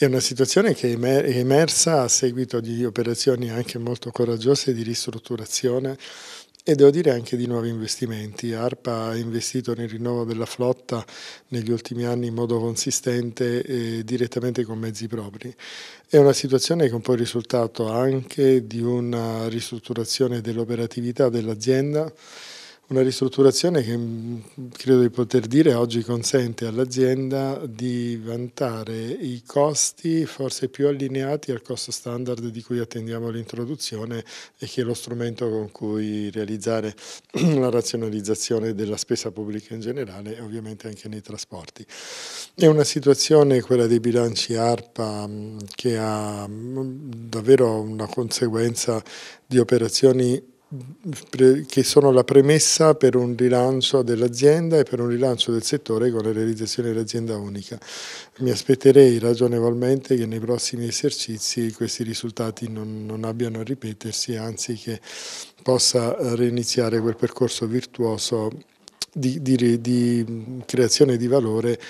È una situazione che è emersa a seguito di operazioni anche molto coraggiose di ristrutturazione e devo dire anche di nuovi investimenti. ARPA ha investito nel rinnovo della flotta negli ultimi anni in modo consistente e direttamente con mezzi propri. È una situazione che è un po' il risultato anche di una ristrutturazione dell'operatività dell'azienda una ristrutturazione che mm, credo di poter dire oggi consente all'azienda di vantare i costi forse più allineati al costo standard di cui attendiamo l'introduzione e che è lo strumento con cui realizzare la razionalizzazione della spesa pubblica in generale e ovviamente anche nei trasporti. È una situazione, quella dei bilanci ARPA, mm, che ha mm, davvero una conseguenza di operazioni che sono la premessa per un rilancio dell'azienda e per un rilancio del settore con la realizzazione dell'azienda unica. Mi aspetterei ragionevolmente che nei prossimi esercizi questi risultati non, non abbiano a ripetersi, anzi che possa reiniziare quel percorso virtuoso di, di, di creazione di valore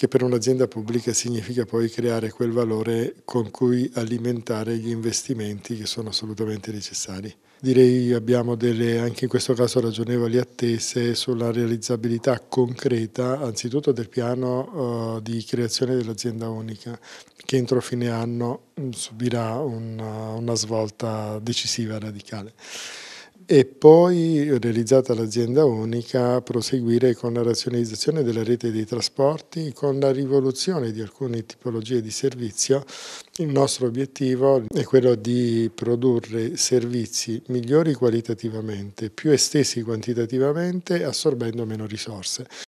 che per un'azienda pubblica significa poi creare quel valore con cui alimentare gli investimenti che sono assolutamente necessari. Direi abbiamo delle, anche in questo caso, ragionevoli attese sulla realizzabilità concreta, anzitutto del piano uh, di creazione dell'azienda unica, che entro fine anno mm, subirà una, una svolta decisiva, e radicale e poi, realizzata l'azienda unica, proseguire con la razionalizzazione della rete dei trasporti, con la rivoluzione di alcune tipologie di servizio. Il nostro obiettivo è quello di produrre servizi migliori qualitativamente, più estesi quantitativamente, assorbendo meno risorse.